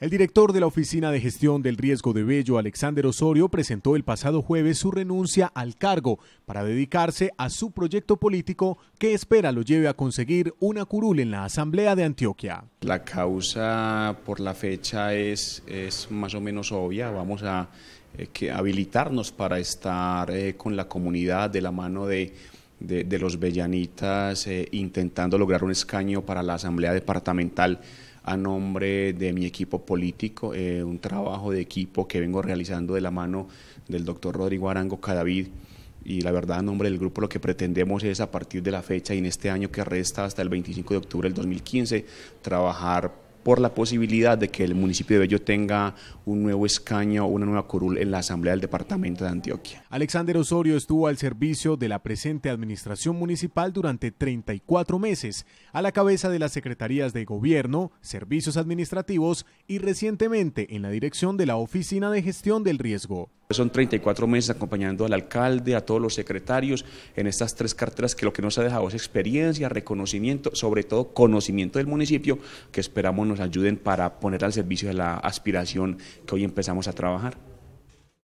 El director de la Oficina de Gestión del Riesgo de Bello, Alexander Osorio, presentó el pasado jueves su renuncia al cargo para dedicarse a su proyecto político que espera lo lleve a conseguir una curul en la Asamblea de Antioquia. La causa por la fecha es, es más o menos obvia. Vamos a eh, habilitarnos para estar eh, con la comunidad de la mano de los Bellanitas eh, intentando lograr un escaño para la Asamblea Departamental a nombre de mi equipo político, eh, un trabajo de equipo que vengo realizando de la mano del doctor Rodrigo Arango Cadavid. Y la verdad, a nombre del grupo, lo que pretendemos es a partir de la fecha y en este año que resta hasta el 25 de octubre del 2015, trabajar por la posibilidad de que el municipio de Bello tenga un nuevo escaño o una nueva curul en la Asamblea del Departamento de Antioquia. Alexander Osorio estuvo al servicio de la presente administración municipal durante 34 meses, a la cabeza de las secretarías de Gobierno, Servicios Administrativos y recientemente en la dirección de la Oficina de Gestión del Riesgo. Son 34 meses acompañando al alcalde, a todos los secretarios en estas tres carteras que lo que nos ha dejado es experiencia, reconocimiento, sobre todo conocimiento del municipio que esperamos nos ayuden para poner al servicio de la aspiración que hoy empezamos a trabajar.